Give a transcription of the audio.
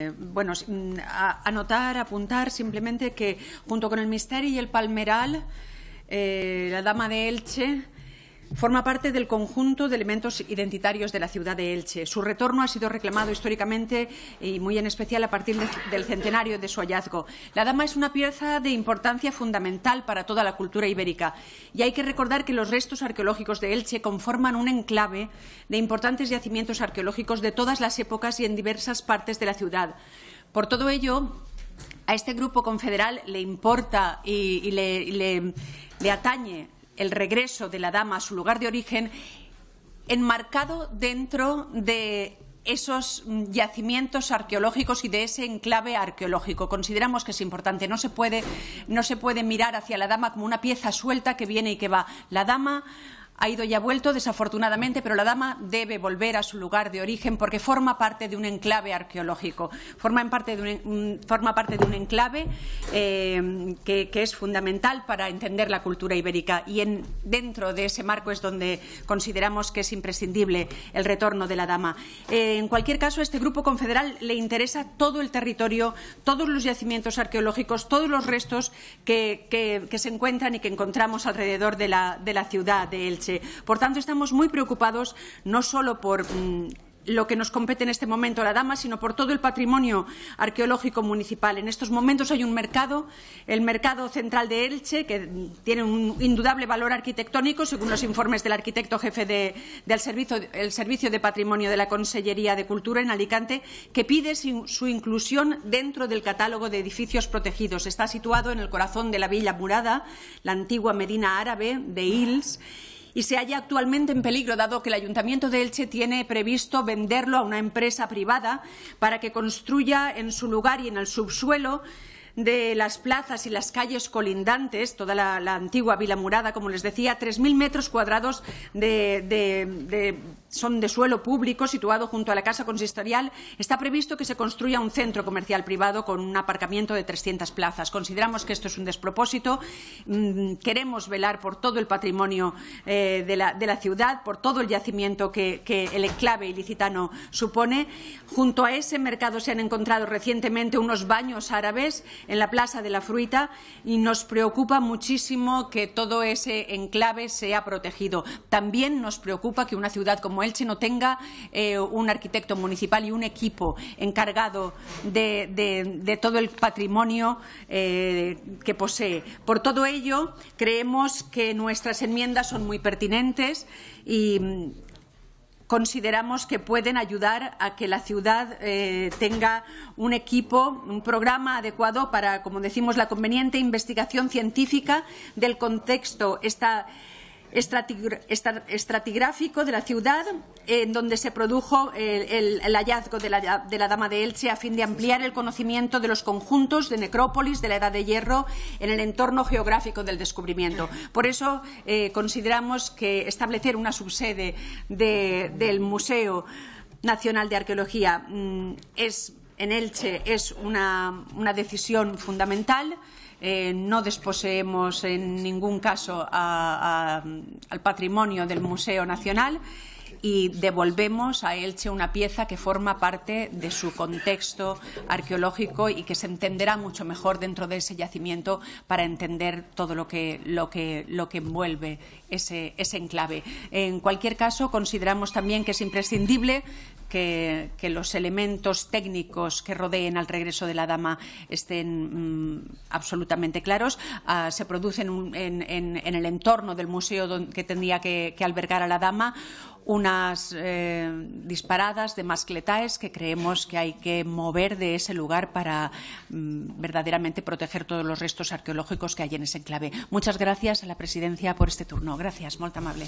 Eh, bueno, mm, anotar, apuntar simplemente que junto con el Misteri y el Palmeral, eh, la Dama de Elche Forma parte del conjunto de elementos identitarios de la ciudad de Elche. Su retorno ha sido reclamado históricamente y muy en especial a partir del centenario de su hallazgo. La dama es una pieza de importancia fundamental para toda la cultura ibérica y hay que recordar que los restos arqueológicos de Elche conforman un enclave de importantes yacimientos arqueológicos de todas las épocas y en diversas partes de la ciudad. Por todo ello, a este grupo confederal le importa y, le atañe el regreso de la dama a su lugar de origen enmarcado dentro de esos yacimientos arqueológicos y de ese enclave arqueológico. Consideramos que es importante. No se, puede, no se puede mirar hacia la dama como una pieza suelta que viene y que va. La dama ha ido y ha vuelto, desafortunadamente, pero la dama debe volver a su lugar de origen porque forma parte de un enclave arqueológico, forma parte de un, enclave eh, que, es fundamental para entender la cultura ibérica. Y dentro de ese marco es donde consideramos que es imprescindible el retorno de la dama. Eh, en cualquier caso, a este grupo confederal le interesa todo el territorio, todos los yacimientos arqueológicos, todos los restos que, se encuentran y que encontramos alrededor de la, ciudad de Elche. Por tanto, estamos muy preocupados no solo por mm, lo que nos compete en este momento la dama, sino por todo el patrimonio arqueológico municipal. En estos momentos hay un mercado, el mercado central de Elche, que tiene un indudable valor arquitectónico, según los informes del arquitecto jefe del servicio, de Patrimonio de la Consellería de Cultura en Alicante, que pide su, inclusión dentro del catálogo de edificios protegidos. Está situado en el corazón de la Villa Murada, la antigua Medina árabe de Ils y se halla actualmente en peligro, dado que el Ayuntamiento de Elche tiene previsto venderlo a una empresa privada para que construya en su lugar y en el subsuelo de las plazas y las calles colindantes, toda la, antigua Vila Murada, como les decía, 3.000 metros cuadrados de son de suelo público situado junto a la casa consistorial, está previsto que se construya un centro comercial privado con un aparcamiento de 300 plazas. Consideramos que esto es un despropósito. Mm, queremos velar por todo el patrimonio eh, de, la, ciudad, por todo el yacimiento que, que el enclave ilicitano supone. Junto a ese mercado se han encontrado recientemente unos baños árabes en la Plaza de la Fruita y nos preocupa muchísimo que todo ese enclave sea protegido. También nos preocupa que una ciudad como Elche no tenga eh, un arquitecto municipal y un equipo encargado de, todo el patrimonio eh, que posee. Por todo ello, creemos que nuestras enmiendas son muy pertinentes y mm, consideramos que pueden ayudar a que la ciudad eh, tenga un equipo, un programa adecuado para, como decimos, la conveniente investigación científica del contexto estratigráfico de la ciudad en donde se produjo el, hallazgo de la, Dama de Elche a fin de ampliar el conocimiento de los conjuntos de necrópolis de la Edad de Hierro en el entorno geográfico del descubrimiento. Por eso eh, consideramos que establecer una subsede del Museo Nacional de Arqueología mm, en Elche es una decisión fundamental. Eh, no desposeemos en ningún caso al patrimonio del Museo Nacional y devolvemos a Elche una pieza que forma parte de su contexto arqueológico y que se entenderá mucho mejor dentro de ese yacimiento para entender todo lo que, lo que, lo que envuelve ese enclave. En cualquier caso, consideramos también que es imprescindible que, los elementos técnicos que rodeen al regreso de la dama estén mm, absolutamente claros. Ah, se producen en, el entorno del museo donde, que tendría que, albergar a la dama unas eh, disparadas de mascletaes que creemos que hay que mover de ese lugar para mm, verdaderamente proteger todos los restos arqueológicos que hay en ese enclave. Muchas gracias a la Presidencia por este turno. Gracias, muy amable.